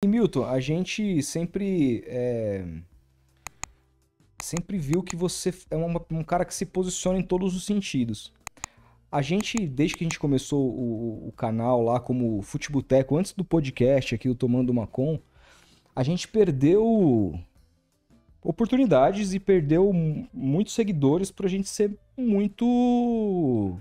E Milton, a gente sempre é, sempre viu que você é uma, um cara que se posiciona em todos os sentidos. A gente, desde que a gente começou o, o canal lá como Futeboteco, antes do podcast aqui, o Tomando uma Com, a gente perdeu oportunidades e perdeu muitos seguidores pra gente ser muito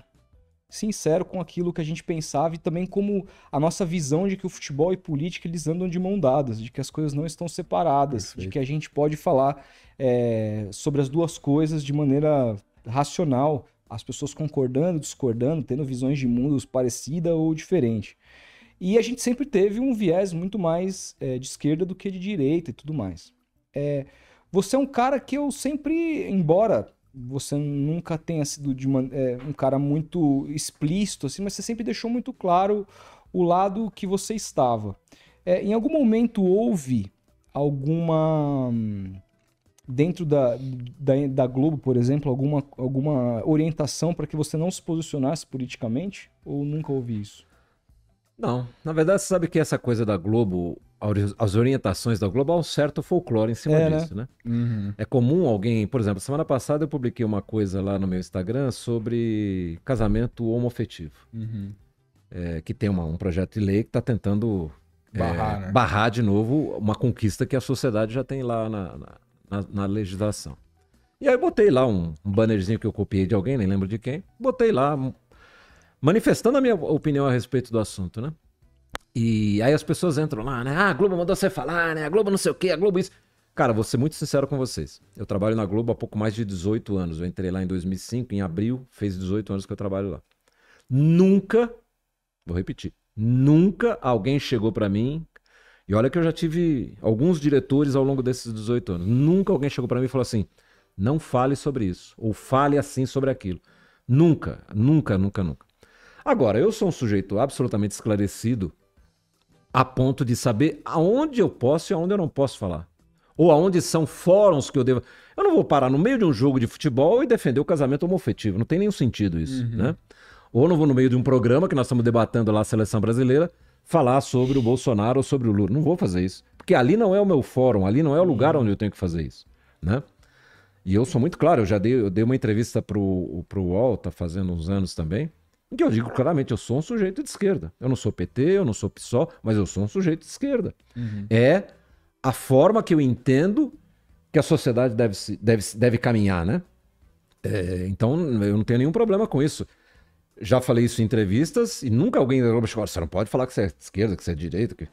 sincero com aquilo que a gente pensava e também como a nossa visão de que o futebol e política eles andam de mão dadas, de que as coisas não estão separadas, Perfeito. de que a gente pode falar é, sobre as duas coisas de maneira racional, as pessoas concordando, discordando, tendo visões de mundos parecida ou diferente. E a gente sempre teve um viés muito mais é, de esquerda do que de direita e tudo mais. É, você é um cara que eu sempre, embora você nunca tenha sido de uma, é, um cara muito explícito, assim, mas você sempre deixou muito claro o lado que você estava. É, em algum momento houve alguma. Dentro da, da, da Globo, por exemplo, alguma, alguma orientação para que você não se posicionasse politicamente? Ou nunca houve isso? Não. Na verdade, você sabe que essa coisa da Globo, as orientações da Global, um certo folclore em cima é, né? disso, né? né? Uhum. É comum alguém, por exemplo, semana passada eu publiquei uma coisa lá no meu Instagram sobre casamento homofetivo. uhum. é, que tem uma, um projeto de lei que está tentando é, barrar, é, né? barrar de novo uma conquista que a sociedade já tem lá na, na, na, na legislação. E aí eu botei lá um, um bannerzinho que eu copiei de alguém, nem lembro de quem, botei lá manifestando a minha opinião a respeito do assunto, né? E aí as pessoas entram lá, né? Ah, a Globo mandou você falar, né? A Globo não sei o quê, a Globo isso. Cara, vou ser muito sincero com vocês. Eu trabalho na Globo há pouco mais de 18 anos. Eu entrei lá em 2005, em abril, fez 18 anos que eu trabalho lá. Nunca, vou repetir, nunca alguém chegou para mim. E olha que eu já tive alguns diretores ao longo desses 18 anos. Nunca alguém chegou para mim e falou assim: não fale sobre isso, ou fale assim sobre aquilo. Nunca, nunca, nunca, nunca. Agora, eu sou um sujeito absolutamente esclarecido a ponto de saber aonde eu posso e aonde eu não posso falar. Ou aonde são fóruns que eu devo. Eu não vou parar no meio de um jogo de futebol e defender o casamento homofetivo. Não tem nenhum sentido isso, uhum. né? Ou não vou no meio de um programa que nós estamos debatendo lá a seleção brasileira falar sobre o Bolsonaro ou sobre o Lula. Não vou fazer isso. Porque ali não é o meu fórum, ali não é o lugar onde eu tenho que fazer isso, né? E eu sou muito claro, eu já dei, eu dei uma entrevista pro, pro UOL, tá fazendo uns anos também, que eu digo claramente, eu sou um sujeito de esquerda. Eu não sou PT, eu não sou PSOL, mas eu sou um sujeito de esquerda. Uhum. É a forma que eu entendo que a sociedade deve, deve, deve caminhar, né? É, então, eu não tenho nenhum problema com isso. Já falei isso em entrevistas e nunca alguém da Globo chegou, você não pode falar que você é de esquerda, que você é de direita. Que...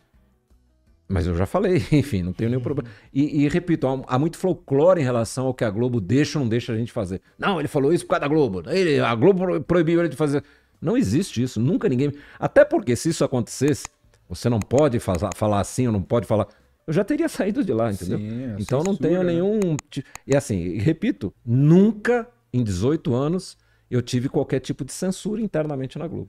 Mas eu já falei, enfim, não tenho nenhum uhum. problema. E, e, repito, há, muito folclore em relação ao que a Globo deixa ou não deixa a gente fazer. Não, ele falou isso por causa da Globo. Ele, a Globo proibiu ele de fazer. Não existe isso. Nunca ninguém. Até porque se isso acontecesse, você não pode falar, falar assim ou não pode falar. Eu já teria saído de lá, entendeu? Sim, é então censura. não tenho né? nenhum. E assim, repito, nunca em 18 anos eu tive qualquer tipo de censura internamente na Globo.